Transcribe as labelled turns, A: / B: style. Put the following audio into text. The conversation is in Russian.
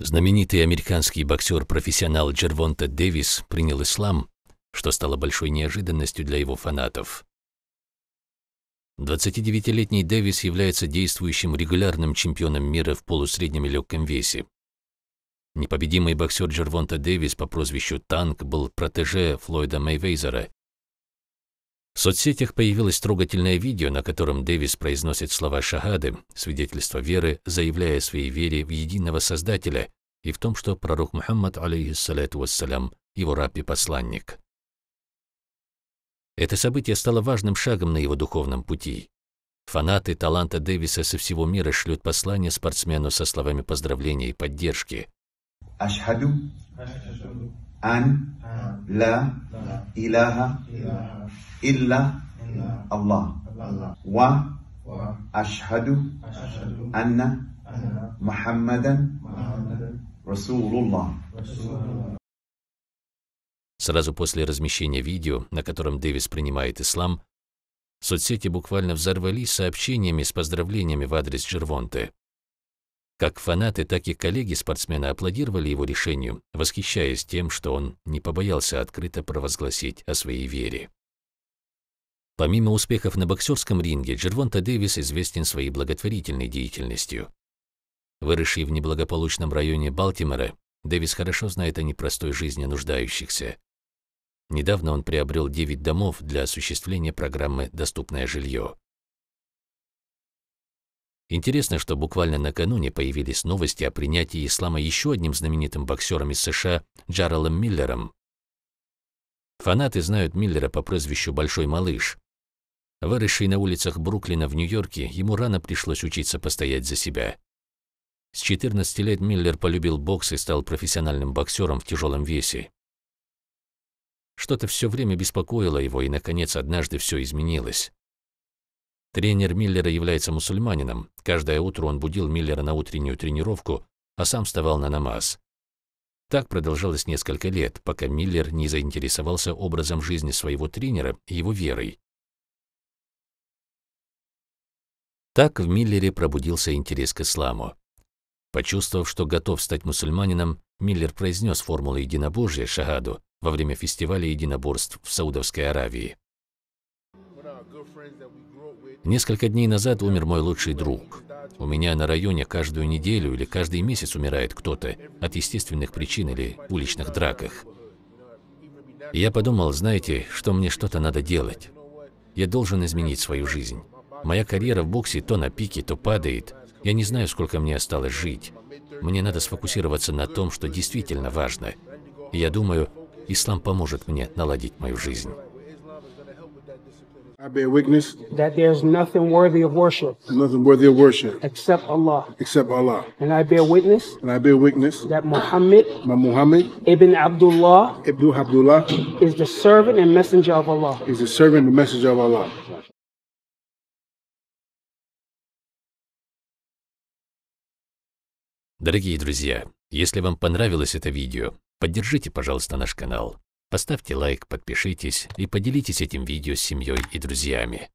A: Знаменитый американский боксер-профессионал Джервонта Дэвис принял ислам, что стало большой неожиданностью для его фанатов. 29-летний Дэвис является действующим регулярным чемпионом мира в полусреднем и легком весе. Непобедимый боксер Джервонта Дэвис по прозвищу «Танк» был протеже Флойда Мейвейзера, в соцсетях появилось трогательное видео, на котором Дэвис произносит слова шагады, свидетельство веры, заявляя о своей вере в единого Создателя и в том, что пророк Мухаммад, алейхиссалату вассалям, его раб и посланник. Это событие стало важным шагом на его духовном пути. Фанаты таланта Дэвиса со всего мира шлют послание спортсмену со словами поздравления и поддержки. Ашхаду ан ла илаха إلا الله و أشهد أن محمدا رسول Сразу после размещения видео, на котором Дэвис принимает ислам, соцсети буквально взорвались сообщениями с поздравлениями в адрес Джервонте. Как фанаты, так и коллеги спортсмена аплодировали его решению, восхищаясь тем, что он не побоялся открыто провозгласить о своей вере. Помимо успехов на боксерском ринге, Джервонта Дэвис известен своей благотворительной деятельностью. Выросший в неблагополучном районе Балтимора, Дэвис хорошо знает о непростой жизни нуждающихся. Недавно он приобрел 9 домов для осуществления программы «Доступное жилье». Интересно, что буквально накануне появились новости о принятии ислама еще одним знаменитым боксером из США Джарелом Миллером. Фанаты знают Миллера по прозвищу «Большой малыш». Выросший на улицах Бруклина в Нью-Йорке, ему рано пришлось учиться постоять за себя. С 14 лет Миллер полюбил бокс и стал профессиональным боксером в тяжелом весе. Что-то все время беспокоило его, и, наконец, однажды все изменилось. Тренер Миллера является мусульманином. Каждое утро он будил Миллера на утреннюю тренировку, а сам вставал на намаз. Так продолжалось несколько лет, пока Миллер не заинтересовался образом жизни своего тренера и его верой. Так в Миллере пробудился интерес к исламу. Почувствовав, что готов стать мусульманином, Миллер произнес формулу единобожия шагаду во время фестиваля единоборств в Саудовской Аравии. Несколько дней назад умер мой лучший друг. У меня на районе каждую неделю или каждый месяц умирает кто-то от естественных причин или уличных драках. я подумал, знаете, что мне что-то надо делать. Я должен изменить свою жизнь. Моя карьера в боксе то на пике, то падает. Я не знаю, сколько мне осталось жить. Мне надо сфокусироваться на том, что действительно важно. И я думаю, ислам поможет мне наладить мою жизнь. I bear witness that there is nothing worthy of worship, nothing worthy of worship except Allah, except Allah. And I bear witness, and I bear witness that Muhammad, my Muhammad, Ibn Abdullah, Ibn Abdullah, is the servant and messenger of Allah. Is the servant and messenger of Allah. Дорогие друзья, если вам понравилось это видео, поддержите, пожалуйста, наш канал. Поставьте лайк, подпишитесь и поделитесь этим видео с семьей и друзьями.